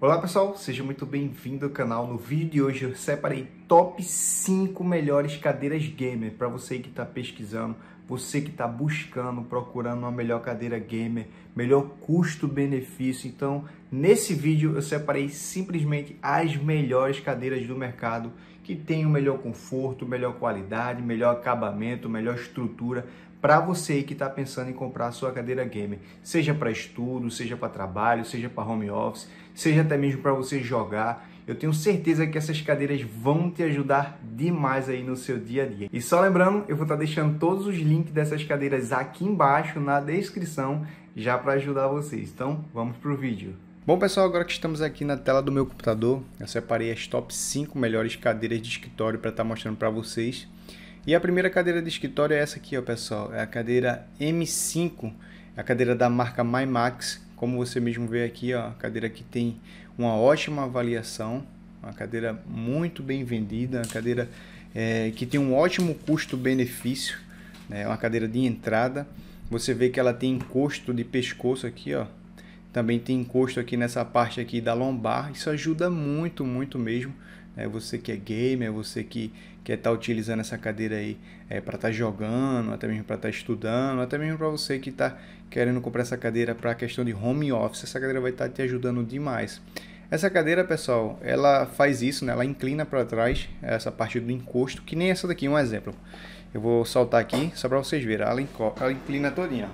Olá pessoal, seja muito bem-vindo ao canal. No vídeo de hoje eu separei top 5 melhores cadeiras gamer para você que está pesquisando, você que está buscando, procurando uma melhor cadeira gamer, melhor custo-benefício. Então, nesse vídeo eu separei simplesmente as melhores cadeiras do mercado que tem o melhor conforto, melhor qualidade, melhor acabamento, melhor estrutura, para você que está pensando em comprar a sua cadeira gamer, seja para estudo, seja para trabalho, seja para home office, seja até mesmo para você jogar. Eu tenho certeza que essas cadeiras vão te ajudar demais aí no seu dia a dia. E só lembrando, eu vou estar tá deixando todos os links dessas cadeiras aqui embaixo na descrição, já para ajudar vocês. Então, vamos pro vídeo. Bom pessoal, agora que estamos aqui na tela do meu computador, eu separei as top 5 melhores cadeiras de escritório para estar tá mostrando para vocês. E a primeira cadeira de escritório é essa aqui, ó, pessoal. É a cadeira M5, é a cadeira da marca MyMax. Como você mesmo vê aqui, ó, cadeira que tem uma ótima avaliação, uma cadeira muito bem vendida, uma cadeira é, que tem um ótimo custo-benefício, né? É uma cadeira de entrada. Você vê que ela tem encosto de pescoço aqui, ó. Também tem encosto aqui nessa parte aqui da lombar. Isso ajuda muito, muito mesmo é você que é gamer, é você que quer estar tá utilizando essa cadeira aí é, para estar tá jogando, até mesmo para estar tá estudando, até mesmo para você que está querendo comprar essa cadeira para a questão de home office, essa cadeira vai estar tá te ajudando demais. Essa cadeira, pessoal, ela faz isso, né? ela inclina para trás essa parte do encosto, que nem essa daqui, um exemplo. Eu vou soltar aqui só para vocês verem, ela, ela inclina todinha.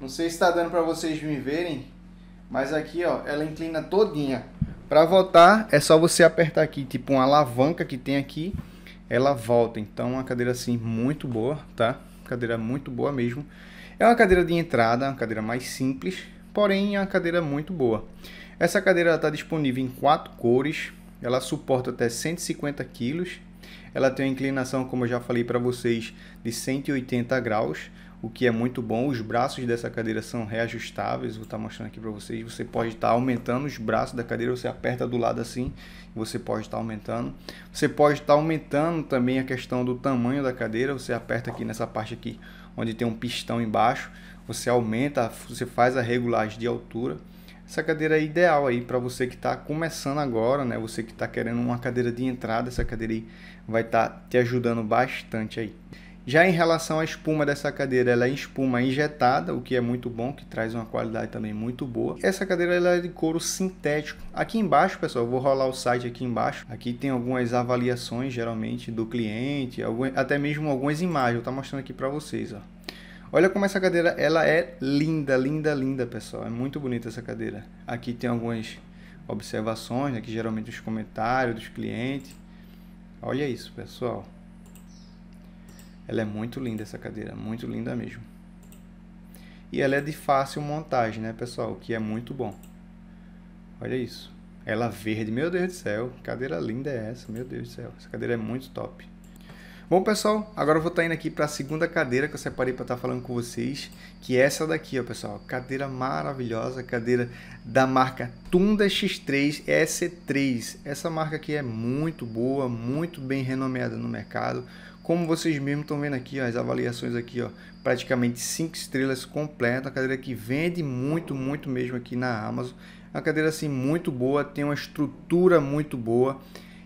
Não sei se está dando para vocês me verem, mas aqui ó, ela inclina todinha. Para voltar, é só você apertar aqui, tipo uma alavanca que tem aqui, ela volta. Então, uma cadeira assim muito boa, tá? Cadeira muito boa mesmo. É uma cadeira de entrada, uma cadeira mais simples, porém é uma cadeira muito boa. Essa cadeira está disponível em quatro cores, ela suporta até 150 quilos, ela tem uma inclinação, como eu já falei para vocês, de 180 graus o que é muito bom. Os braços dessa cadeira são reajustáveis, vou estar tá mostrando aqui para vocês. Você pode estar tá aumentando os braços da cadeira, você aperta do lado assim, você pode estar tá aumentando. Você pode estar aumentando também a questão do tamanho da cadeira, você aperta aqui nessa parte aqui, onde tem um pistão embaixo, você aumenta, você faz a regulagem de altura. Essa cadeira é ideal aí para você que está começando agora, né? Você que está querendo uma cadeira de entrada, essa cadeira aí vai estar tá te ajudando bastante aí. Já em relação à espuma dessa cadeira, ela é espuma injetada, o que é muito bom, que traz uma qualidade também muito boa. Essa cadeira ela é de couro sintético. Aqui embaixo, pessoal, eu vou rolar o site aqui embaixo. Aqui tem algumas avaliações, geralmente, do cliente, algumas, até mesmo algumas imagens. Eu estou tá mostrando aqui para vocês, ó. Olha como essa cadeira ela é linda, linda, linda, pessoal. É muito bonita essa cadeira. Aqui tem algumas observações, aqui geralmente os comentários dos clientes. Olha isso, pessoal. Ela é muito linda essa cadeira, muito linda mesmo. E ela é de fácil montagem, né, pessoal? O que é muito bom. Olha isso. Ela verde, meu Deus do céu. cadeira linda é essa, meu Deus do céu. Essa cadeira é muito top. Bom, pessoal, agora eu vou estar tá indo aqui para a segunda cadeira que eu separei para estar tá falando com vocês, que é essa daqui, ó, pessoal. Cadeira maravilhosa, cadeira da marca Tunda X3 s 3 Essa marca aqui é muito boa, muito bem renomeada no mercado, como vocês mesmos estão vendo aqui, ó, as avaliações aqui, ó, praticamente 5 estrelas completa, a cadeira que vende muito, muito mesmo aqui na Amazon. a cadeira assim muito boa, tem uma estrutura muito boa.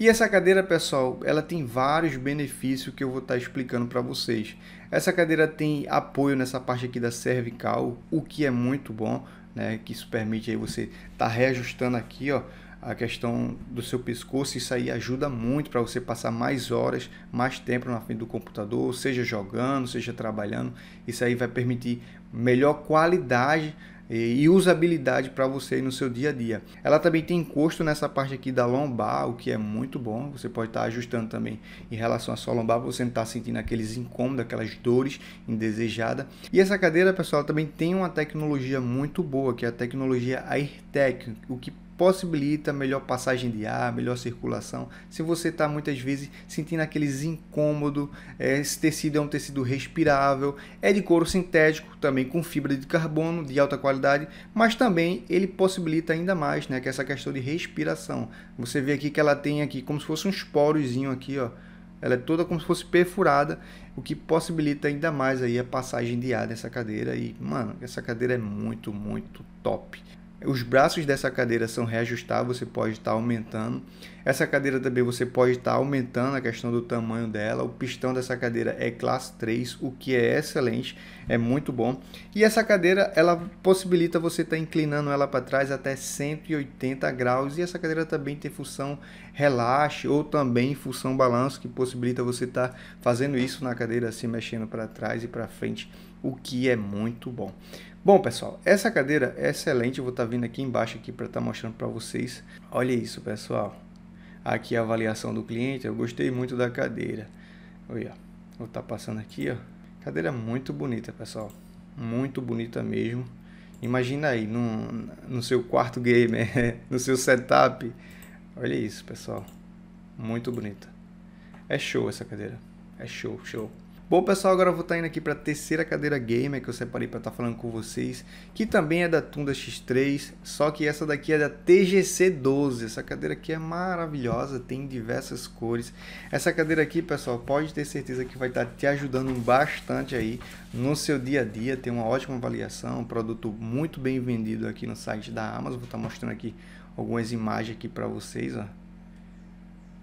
E essa cadeira, pessoal, ela tem vários benefícios que eu vou estar explicando para vocês. Essa cadeira tem apoio nessa parte aqui da cervical, o que é muito bom né? Que isso permite aí você tá reajustando aqui, ó, a questão do seu pescoço, isso aí ajuda muito para você passar mais horas, mais tempo na frente do computador, seja jogando, seja trabalhando. Isso aí vai permitir melhor qualidade e usabilidade para você no seu dia a dia. Ela também tem encosto nessa parte aqui da lombar, o que é muito bom. Você pode estar tá ajustando também em relação à sua lombar, você não está sentindo aqueles incômodos, aquelas dores indesejadas. E essa cadeira, pessoal, também tem uma tecnologia muito boa, que é a tecnologia AirTech, o que possibilita melhor passagem de ar, melhor circulação. Se você está muitas vezes sentindo aqueles incômodo, é, esse tecido é um tecido respirável, é de couro sintético, também com fibra de carbono de alta qualidade, mas também ele possibilita ainda mais, né, que essa questão de respiração. Você vê aqui que ela tem aqui como se fosse um esporozinho aqui, ó. Ela é toda como se fosse perfurada, o que possibilita ainda mais aí a passagem de ar dessa cadeira e, mano, essa cadeira é muito, muito top. Os braços dessa cadeira são reajustáveis, você pode estar aumentando. Essa cadeira também você pode estar aumentando a questão do tamanho dela. O pistão dessa cadeira é classe 3, o que é excelente, é muito bom. E essa cadeira, ela possibilita você estar inclinando ela para trás até 180 graus. E essa cadeira também tem função relaxe ou também função balanço, que possibilita você estar fazendo isso na cadeira, se mexendo para trás e para frente, o que é muito bom. Bom, pessoal, essa cadeira é excelente. Eu vou estar tá vindo aqui embaixo aqui para estar tá mostrando para vocês. Olha isso, pessoal. Aqui a avaliação do cliente. Eu gostei muito da cadeira. Olha, vou estar tá passando aqui, ó. Cadeira muito bonita, pessoal. Muito bonita mesmo. Imagina aí, no, no seu quarto gamer, no seu setup. Olha isso, pessoal. Muito bonita. É show essa cadeira. É show, show. Bom, pessoal, agora eu vou estar tá indo aqui para a terceira cadeira gamer que eu separei para estar tá falando com vocês, que também é da Tunda X3, só que essa daqui é da TGC12. Essa cadeira aqui é maravilhosa, tem diversas cores. Essa cadeira aqui, pessoal, pode ter certeza que vai estar tá te ajudando bastante aí no seu dia a dia, tem uma ótima avaliação, um produto muito bem vendido aqui no site da Amazon. Vou estar mostrando aqui algumas imagens aqui para vocês, ó.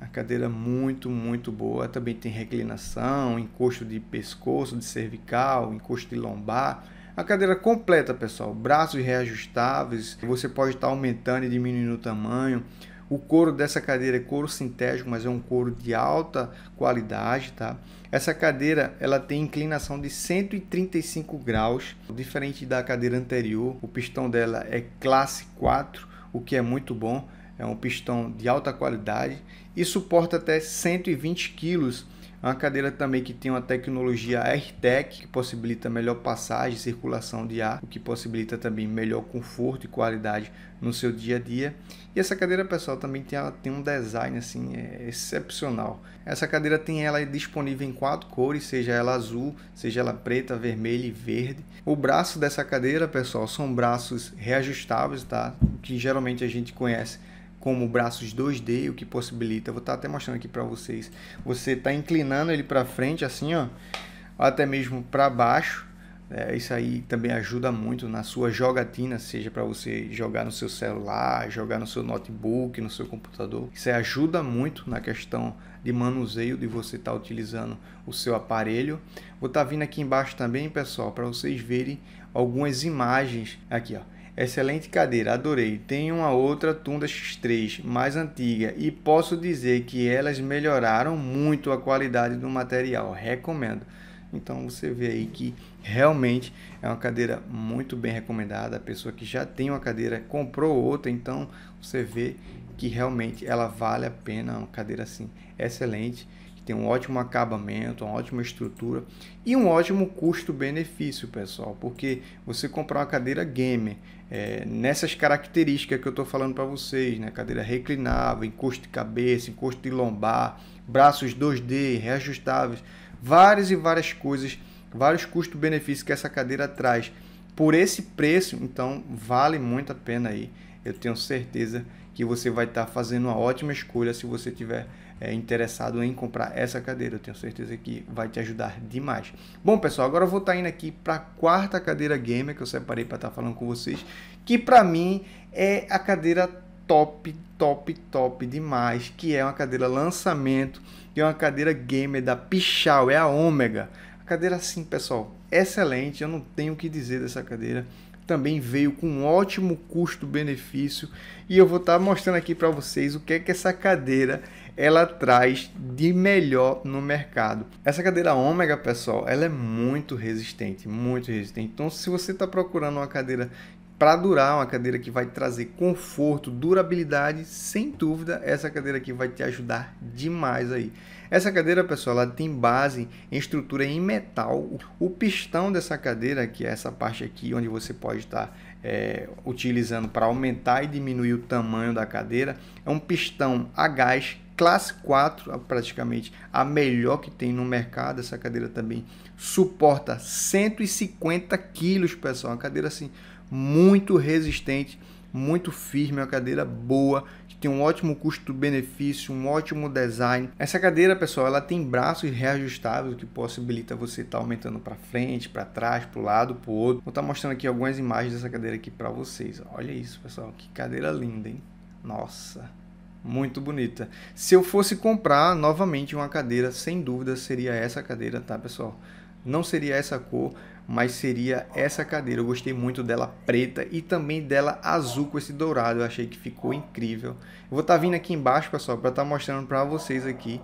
A cadeira é muito, muito boa. Também tem reclinação, encosto de pescoço, de cervical, encosto de lombar. A cadeira completa, pessoal. Braços reajustáveis, você pode estar aumentando e diminuindo o tamanho. O couro dessa cadeira é couro sintético, mas é um couro de alta qualidade, tá? Essa cadeira, ela tem inclinação de 135 graus, diferente da cadeira anterior. O pistão dela é classe 4, o que é muito bom é um pistão de alta qualidade e suporta até 120 kg. É uma cadeira também que tem uma tecnologia AirTech, que possibilita melhor passagem e circulação de ar, o que possibilita também melhor conforto e qualidade no seu dia a dia. E essa cadeira, pessoal, também tem, ela tem um design assim é excepcional. Essa cadeira tem ela disponível em quatro cores, seja ela azul, seja ela preta, vermelha e verde. O braço dessa cadeira, pessoal, são braços reajustáveis, tá? Que geralmente a gente conhece como braços 2D, o que possibilita, vou estar tá até mostrando aqui para vocês, você está inclinando ele para frente assim, ó, até mesmo para baixo, é, isso aí também ajuda muito na sua jogatina, seja para você jogar no seu celular, jogar no seu notebook, no seu computador. Isso ajuda muito na questão de manuseio de você estar tá utilizando o seu aparelho. Vou estar tá vindo aqui embaixo também, pessoal, para vocês verem algumas imagens aqui, ó Excelente cadeira, adorei. Tenho uma outra Tunda X3, mais antiga, e posso dizer que elas melhoraram muito a qualidade do material. Recomendo. Então você vê aí que realmente é uma cadeira muito bem recomendada. A pessoa que já tem uma cadeira comprou outra, então você vê que realmente ela vale a pena, uma cadeira assim excelente tem um ótimo acabamento, uma ótima estrutura e um ótimo custo-benefício, pessoal, porque você comprar uma cadeira gamer é, nessas características que eu estou falando para vocês, né? cadeira reclinável, encosto de cabeça, encosto de lombar, braços 2D, reajustáveis, várias e várias coisas, vários custo-benefícios que essa cadeira traz. Por esse preço, então, vale muito a pena aí. Eu tenho certeza que você vai estar tá fazendo uma ótima escolha se você tiver é, interessado em comprar essa cadeira. Eu tenho certeza que vai te ajudar demais. Bom, pessoal, agora eu vou estar tá indo aqui para a quarta cadeira gamer que eu separei para estar tá falando com vocês, que para mim é a cadeira top, top, top demais, que é uma cadeira lançamento, que é uma cadeira gamer da Pichau, é a Ômega. A cadeira assim, pessoal, excelente, eu não tenho o que dizer dessa cadeira também veio com um ótimo custo-benefício e eu vou estar tá mostrando aqui para vocês o que é que essa cadeira ela traz de melhor no mercado. Essa cadeira ômega, pessoal, ela é muito resistente, muito resistente. Então, se você está procurando uma cadeira para durar, uma cadeira que vai trazer conforto, durabilidade, sem dúvida, essa cadeira aqui vai te ajudar demais aí. Essa cadeira, pessoal, ela tem base em estrutura em metal. O pistão dessa cadeira, que é essa parte aqui onde você pode estar tá, é, utilizando para aumentar e diminuir o tamanho da cadeira, é um pistão a gás classe 4, praticamente a melhor que tem no mercado, essa cadeira também suporta 150 quilos, pessoal, uma cadeira assim muito resistente, muito firme, é uma cadeira boa, que tem um ótimo custo-benefício, um ótimo design. Essa cadeira, pessoal, ela tem braços reajustáveis, que possibilita você estar tá aumentando para frente, para trás, para o lado, para o outro. Vou estar tá mostrando aqui algumas imagens dessa cadeira aqui para vocês. Olha isso, pessoal, que cadeira linda, hein? Nossa! Muito bonita. Se eu fosse comprar novamente uma cadeira, sem dúvida seria essa cadeira, tá, pessoal? Não seria essa cor, mas seria essa cadeira. Eu gostei muito dela preta e também dela azul com esse dourado. Eu achei que ficou incrível. Eu vou estar tá vindo aqui embaixo, pessoal, para estar tá mostrando para vocês aqui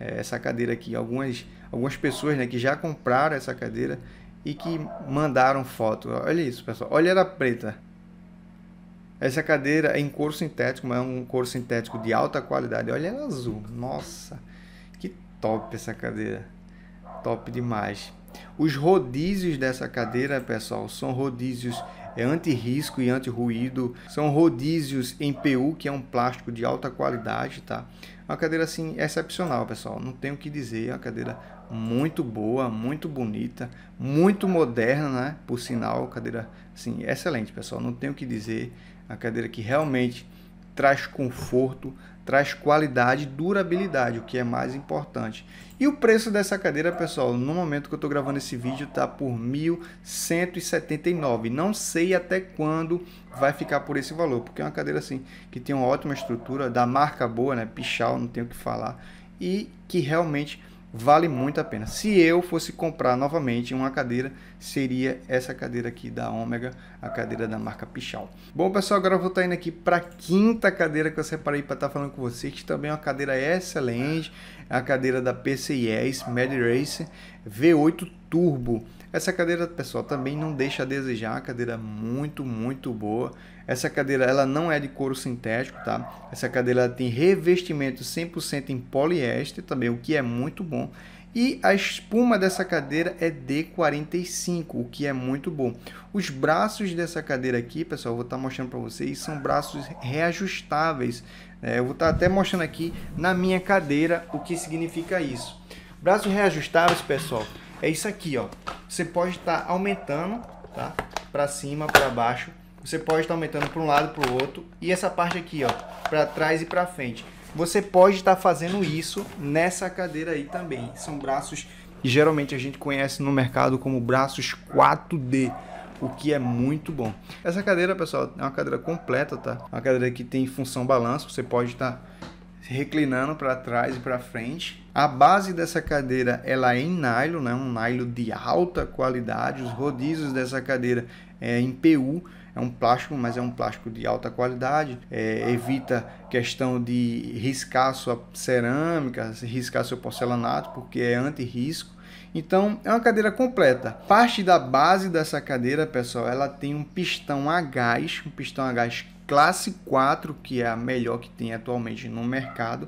é, essa cadeira aqui. Algumas, algumas pessoas né, que já compraram essa cadeira e que mandaram foto. Olha isso, pessoal. Olha ela preta. Essa cadeira é em couro sintético, mas é um couro sintético de alta qualidade. Olha ela é azul. Nossa, que top essa cadeira. Top demais. Os rodízios dessa cadeira, pessoal, são rodízios é anti-risco e anti-ruído. São rodízios em PU, que é um plástico de alta qualidade, tá? uma cadeira assim excepcional, pessoal. Não tenho o que dizer, é uma cadeira muito boa, muito bonita, muito moderna, né? Por sinal, cadeira assim excelente, pessoal. Não tenho o que dizer a cadeira que realmente traz conforto, traz qualidade e durabilidade, o que é mais importante. E o preço dessa cadeira, pessoal, no momento que eu estou gravando esse vídeo, está por R$ 1.179. Não sei até quando vai ficar por esse valor, porque é uma cadeira assim que tem uma ótima estrutura, da marca boa, né? Pichal, não tenho o que falar, e que realmente vale muito a pena. Se eu fosse comprar novamente uma cadeira, seria essa cadeira aqui da Omega, a cadeira da marca Pichal. Bom, pessoal, agora eu vou estar indo aqui para a quinta cadeira que eu separei para estar tá falando com vocês, que também é uma cadeira excelente, é a cadeira da PCIS Mad Race V8 Turbo. Essa cadeira, pessoal, também não deixa a desejar, é cadeira muito, muito boa. Essa cadeira ela não é de couro sintético, tá? Essa cadeira tem revestimento 100% em poliéster também, o que é muito bom. E a espuma dessa cadeira é D45, o que é muito bom. Os braços dessa cadeira aqui, pessoal, vou estar tá mostrando para vocês, são braços reajustáveis. É, eu vou estar tá até mostrando aqui na minha cadeira o que significa isso. Braços reajustáveis, pessoal, é isso aqui, ó. Você pode estar tá aumentando, tá? Para cima, para baixo você pode estar aumentando para um lado, para o outro. E essa parte aqui, ó, para trás e para frente. Você pode estar fazendo isso nessa cadeira aí também. São braços que geralmente a gente conhece no mercado como braços 4D o que é muito bom. Essa cadeira, pessoal, é uma cadeira completa, tá? É uma cadeira que tem função balanço, você pode estar reclinando para trás e para frente. A base dessa cadeira, ela é em nylon, né? Um nylon de alta qualidade. Os rodízios dessa cadeira é em PU. É um plástico, mas é um plástico de alta qualidade, é, evita questão de riscar sua cerâmica, riscar seu porcelanato, porque é anti-risco. Então, é uma cadeira completa. Parte da base dessa cadeira, pessoal, ela tem um pistão a gás, um pistão a gás classe 4, que é a melhor que tem atualmente no mercado.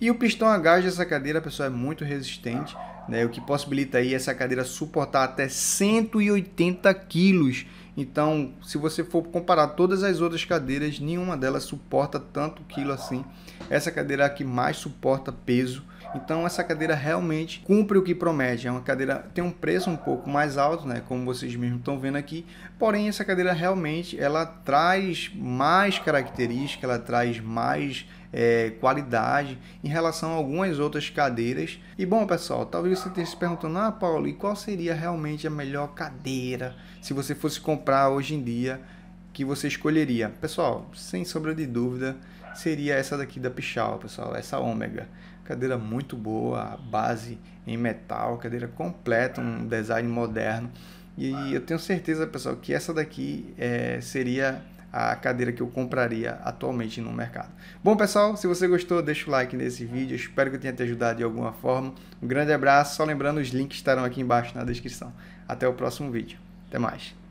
E o pistão a gás dessa cadeira, pessoal, é muito resistente, né? o que possibilita aí essa cadeira suportar até 180 quilos então, se você for comparar todas as outras cadeiras, nenhuma delas suporta tanto quilo assim. Essa cadeira é a que mais suporta peso. Então essa cadeira realmente cumpre o que promete. É uma cadeira tem um preço um pouco mais alto, né, como vocês mesmos estão vendo aqui. Porém essa cadeira realmente ela traz mais característica, ela traz mais é, qualidade, em relação a algumas outras cadeiras. E bom, pessoal, talvez você esteja se perguntando, ah, Paulo, e qual seria realmente a melhor cadeira se você fosse comprar hoje em dia que você escolheria? Pessoal, sem sombra de dúvida, seria essa daqui da Pichal, pessoal, essa ômega. Cadeira muito boa, base em metal, cadeira completa, um design moderno. E eu tenho certeza, pessoal, que essa daqui é, seria a cadeira que eu compraria atualmente no mercado. Bom, pessoal, se você gostou, deixa o like nesse vídeo. Espero que eu tenha te ajudado de alguma forma. Um grande abraço. Só lembrando, os links estarão aqui embaixo na descrição. Até o próximo vídeo. Até mais.